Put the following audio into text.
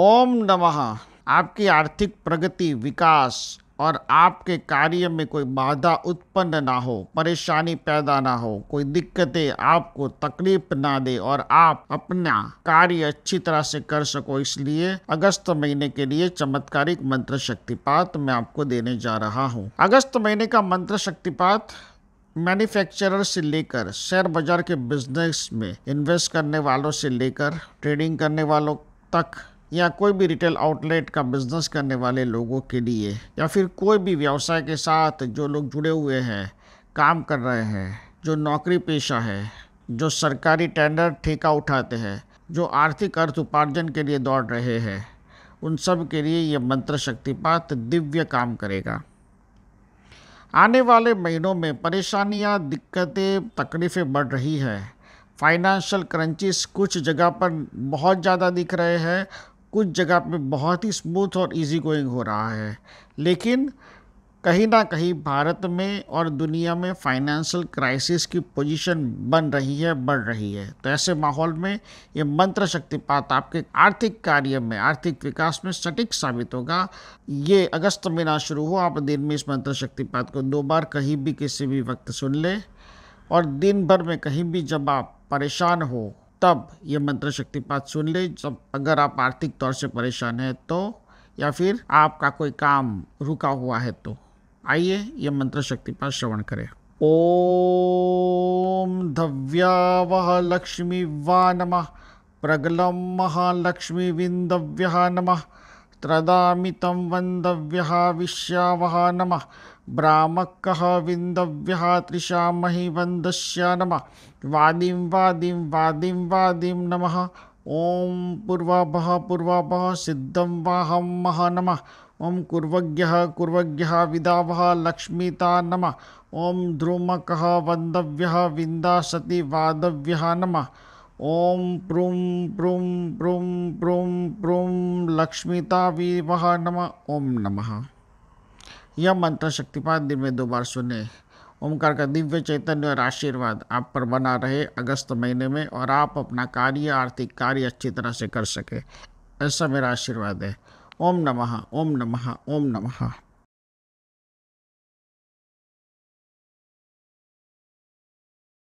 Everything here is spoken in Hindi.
ओम नमः आपकी आर्थिक प्रगति विकास और आपके कार्य में कोई बाधा उत्पन्न ना हो परेशानी पैदा ना हो कोई दिक्कतें आपको तकलीफ ना दे और आप अपना कार्य अच्छी तरह से कर सको इसलिए अगस्त महीने के लिए चमत्कारिक मंत्र शक्तिपात मैं आपको देने जा रहा हूँ अगस्त महीने का मंत्र शक्तिपात मैन्युफैक्चरर से लेकर शेयर बाजार के बिजनेस में इन्वेस्ट करने वालों से लेकर ट्रेडिंग करने वालों तक या कोई भी रिटेल आउटलेट का बिजनेस करने वाले लोगों के लिए या फिर कोई भी व्यवसाय के साथ जो लोग जुड़े हुए हैं काम कर रहे हैं जो नौकरी पेशा है जो सरकारी टेंडर ठेका उठाते हैं जो आर्थिक अर्थ उपार्जन के लिए दौड़ रहे हैं उन सब के लिए यह मंत्र शक्तिपात दिव्य काम करेगा आने वाले महीनों में परेशानियां, दिक्कतें तकलीफ़ें बढ़ रही हैं फाइनेंशियल क्रंचिस कुछ जगह पर बहुत ज़्यादा दिख रहे हैं कुछ जगह पे बहुत ही स्मूथ और इजी गोइंग हो रहा है लेकिन कहीं ना कहीं भारत में और दुनिया में फाइनेंशियल क्राइसिस की पोजीशन बन रही है बढ़ रही है तो ऐसे माहौल में ये मंत्र शक्तिपात आपके आर्थिक कार्य में आर्थिक विकास में सटीक साबित होगा ये अगस्त महीना शुरू हो आप दिन में इस मंत्र शक्तिपात को दो बार कहीं भी किसी भी वक्त सुन लें और दिन भर में कहीं भी जब आप परेशान हो तब ये मंत्र शक्ति पाठ सुन ले जब अगर आप आर्थिक तौर से परेशान है तो या फिर आपका कोई काम रुका हुआ है तो आइए ये मंत्र शक्ति पाठ श्रवण करें ओम धव्या वह लक्ष्मी वा नम प्रगलम महालक्ष्मी विंदव्य नमः त्रदामि तं वन्दव्यः विश्यावः नमः ब्राह्मकः विन्दव्यः त्रिशामहि वन्दस्य नमः वादिं वादिं वादिं वादिं नमः ॐ पूर्वाभः पूर्वाभः सिद्धं वाहं मह नमः ॐ कुर्वज्ञः कुर्वज्ञः विदावः लक्ष्मीता नमः ॐ ध्रुमकः विंदा विन्दासति वादव्यः नमः ॐ प्रुं प्रुं प्रुं प्रुं प्रुं लक्ष्मीतावी वह नम ओम नमः यह मंत्र शक्तिपात दिन में दो बार सुने ओमकार का दिव्य चैतन्य और आशीर्वाद आप पर बना रहे अगस्त महीने में और आप अपना कार्य आर्थिक कार्य अच्छी तरह से कर सके ऐसा मेरा आशीर्वाद है ओम नमः ओम नमः ओम नमः